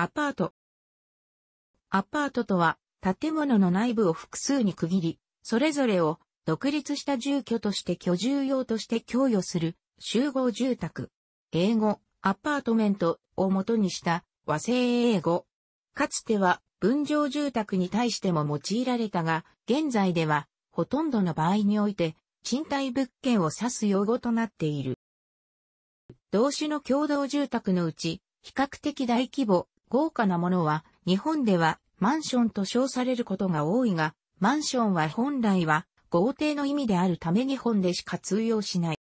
アパート。アパートとは、建物の内部を複数に区切り、それぞれを独立した住居として居住用として供与する集合住宅。英語、アパートメントを元にした和製英語。かつては分譲住宅に対しても用いられたが、現在ではほとんどの場合において賃貸物件を指す用語となっている。同種の共同住宅のうち、比較的大規模豪華なものは、日本ではマンションと称されることが多いが、マンションは本来は豪邸の意味であるため日本でしか通用しない。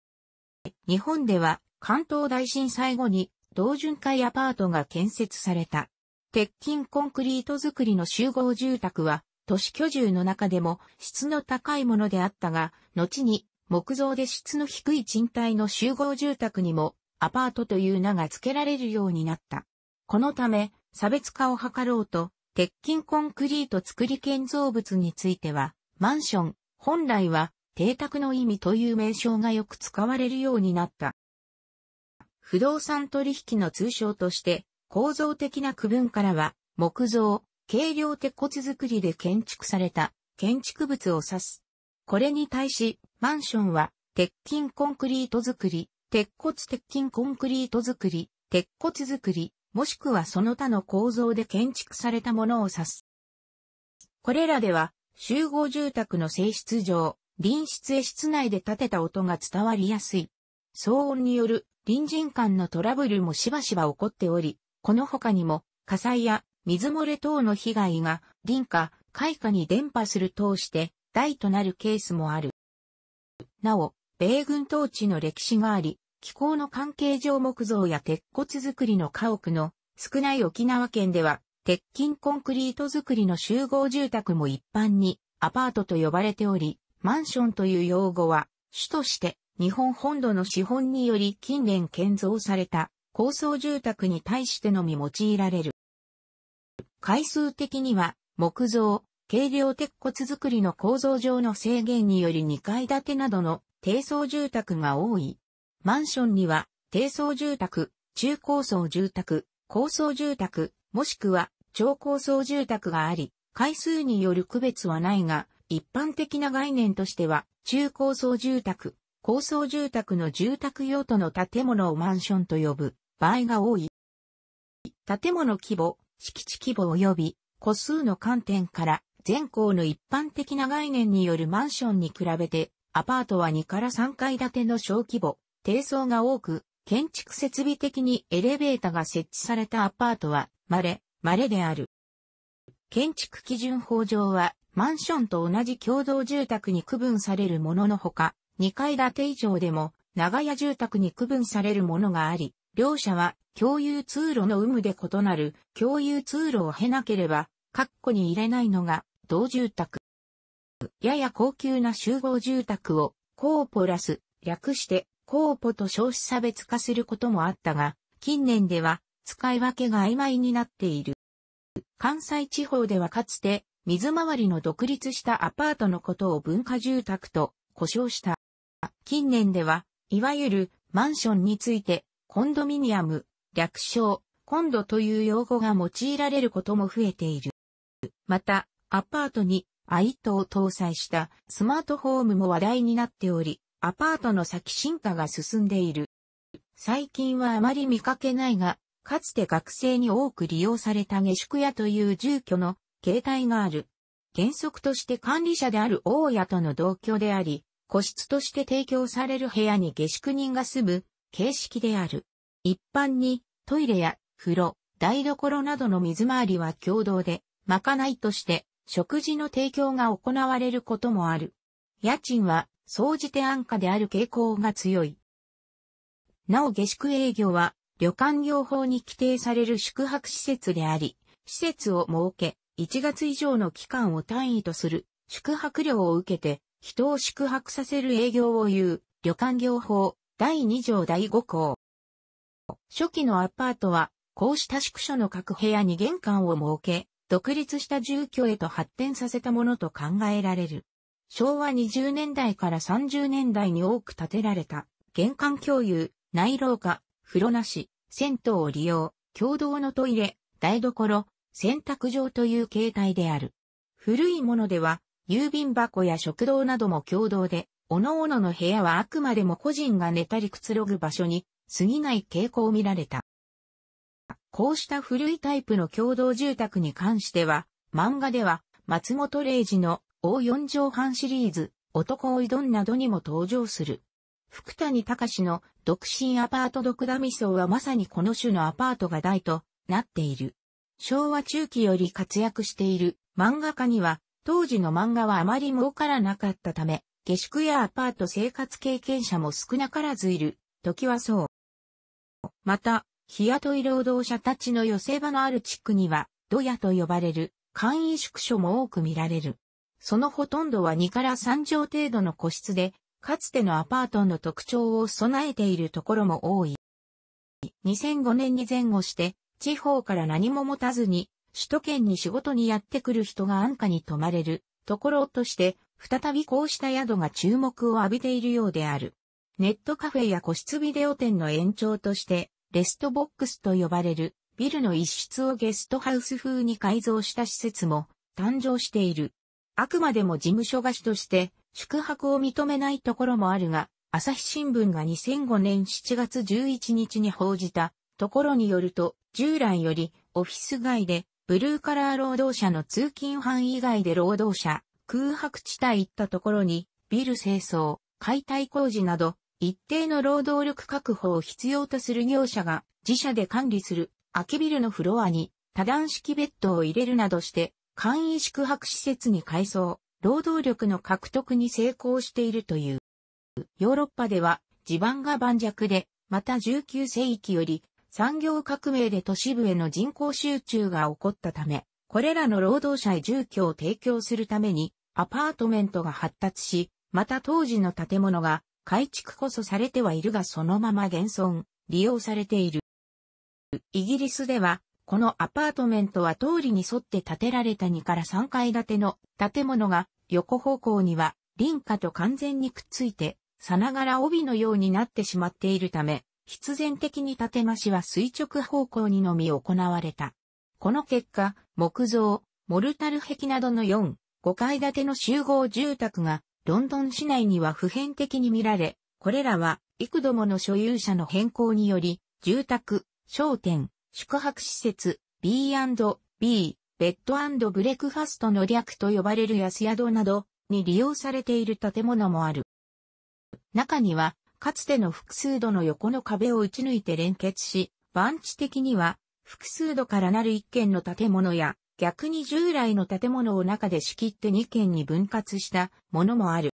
日本では関東大震災後に同巡回アパートが建設された。鉄筋コンクリート造りの集合住宅は都市居住の中でも質の高いものであったが、後に木造で質の低い賃貸の集合住宅にもアパートという名が付けられるようになった。このため、差別化を図ろうと、鉄筋コンクリート作り建造物については、マンション、本来は、邸宅の意味という名称がよく使われるようになった。不動産取引の通称として、構造的な区分からは、木造、軽量鉄骨造りで建築された建築物を指す。これに対し、マンションは、鉄筋コンクリート作り、鉄骨鉄筋コンクリート作り、鉄骨作り、もしくはその他の構造で建築されたものを指す。これらでは、集合住宅の性質上、隣室へ室内で立てた音が伝わりやすい。騒音による隣人間のトラブルもしばしば起こっており、この他にも火災や水漏れ等の被害が林家、開花に伝播する通して大となるケースもある。なお、米軍統治の歴史があり、気候の関係上木造や鉄骨造りの家屋の少ない沖縄県では、鉄筋コンクリート造りの集合住宅も一般にアパートと呼ばれており、マンションという用語は、主として日本本土の資本により近年建造された高層住宅に対してのみ用いられる。回数的には、木造、軽量鉄骨造りの構造上の制限により2階建てなどの低層住宅が多い。マンションには、低層住宅、中高層住宅、高層住宅、もしくは超高層住宅があり、階数による区別はないが、一般的な概念としては、中高層住宅、高層住宅の住宅用途の建物をマンションと呼ぶ場合が多い。建物規模、敷地規模及び個数の観点から全校の一般的な概念によるマンションに比べてアパートは2から3階建ての小規模、低層が多く、建築設備的にエレベータが設置されたアパートは、稀、稀である。建築基準法上は、マンションと同じ共同住宅に区分されるもののほか、2階建て以上でも、長屋住宅に区分されるものがあり、両者は共有通路の有無で異なる共有通路を経なければ、括弧に入れないのが同住宅。やや高級な集合住宅をコーポラス、略して公補と少子差別化することもあったが、近年では使い分けが曖昧になっている。関西地方ではかつて水回りの独立したアパートのことを文化住宅と呼称した。近年では、いわゆるマンションについてコンドミニアム、略称、コンドという用語が用いられることも増えている。また、アパートに i トを搭載したスマートホームも話題になっており、アパートの先進化が進んでいる。最近はあまり見かけないが、かつて学生に多く利用された下宿屋という住居の形態がある。原則として管理者である大家との同居であり、個室として提供される部屋に下宿人が住む形式である。一般にトイレや風呂、台所などの水回りは共同で、まかないとして食事の提供が行われることもある。家賃は総じて安価である傾向が強い。なお下宿営業は、旅館業法に規定される宿泊施設であり、施設を設け、1月以上の期間を単位とする宿泊料を受けて、人を宿泊させる営業を言う、旅館業法、第2条第5項。初期のアパートは、こうした宿所の各部屋に玄関を設け、独立した住居へと発展させたものと考えられる。昭和20年代から30年代に多く建てられた、玄関共有、内廊下、風呂なし、銭湯を利用、共同のトイレ、台所、洗濯場という形態である。古いものでは、郵便箱や食堂なども共同で、各々の部屋はあくまでも個人が寝たりくつろぐ場所に過ぎない傾向を見られた。こうした古いタイプの共同住宅に関しては、漫画では松本零士の大四畳半シリーズ、男追いんなどにも登場する。福谷隆の独身アパート独ダミ層はまさにこの種のアパートが大となっている。昭和中期より活躍している漫画家には、当時の漫画はあまり儲からなかったため、下宿やアパート生活経験者も少なからずいる、時はそう。また、日雇い労働者たちの寄せ場のある地区には、ドヤと呼ばれる簡易宿所も多く見られる。そのほとんどは2から3畳程度の個室で、かつてのアパートの特徴を備えているところも多い。2005年に前後して、地方から何も持たずに、首都圏に仕事にやってくる人が安価に泊まれるところとして、再びこうした宿が注目を浴びているようである。ネットカフェや個室ビデオ店の延長として、レストボックスと呼ばれるビルの一室をゲストハウス風に改造した施設も誕生している。あくまでも事務所貸しとして宿泊を認めないところもあるが、朝日新聞が2005年7月11日に報じたところによると、従来よりオフィス街でブルーカラー労働者の通勤範囲以外で労働者、空白地帯行ったところに、ビル清掃、解体工事など、一定の労働力確保を必要とする業者が自社で管理する空きビルのフロアに多段式ベッドを入れるなどして簡易宿泊施設に改装、労働力の獲得に成功しているという。ヨーロッパでは地盤が盤石で、また19世紀より産業革命で都市部への人口集中が起こったため、これらの労働者へ住居を提供するためにアパートメントが発達し、また当時の建物が改築こそされてはいるがそのまま現存、利用されている。イギリスではこのアパートメントは通りに沿って建てられた2から3階建ての建物が横方向には林家と完全にくっついて、さながら帯のようになってしまっているため、必然的に建増しは垂直方向にのみ行われた。この結果、木造、モルタル壁などの4、5階建ての集合住宅が、ロンドン市内には普遍的に見られ、これらは幾度もの所有者の変更により、住宅、商店、宿泊施設、B&B、ベッドブレックファストの略と呼ばれる安宿などに利用されている建物もある。中には、かつての複数度の横の壁を打ち抜いて連結し、番地的には、複数度からなる1軒の建物や、逆に従来の建物を中で仕切って2軒に分割したものもある。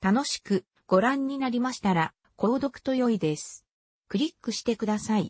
楽しくご覧になりましたら、購読と良いです。クリックしてください。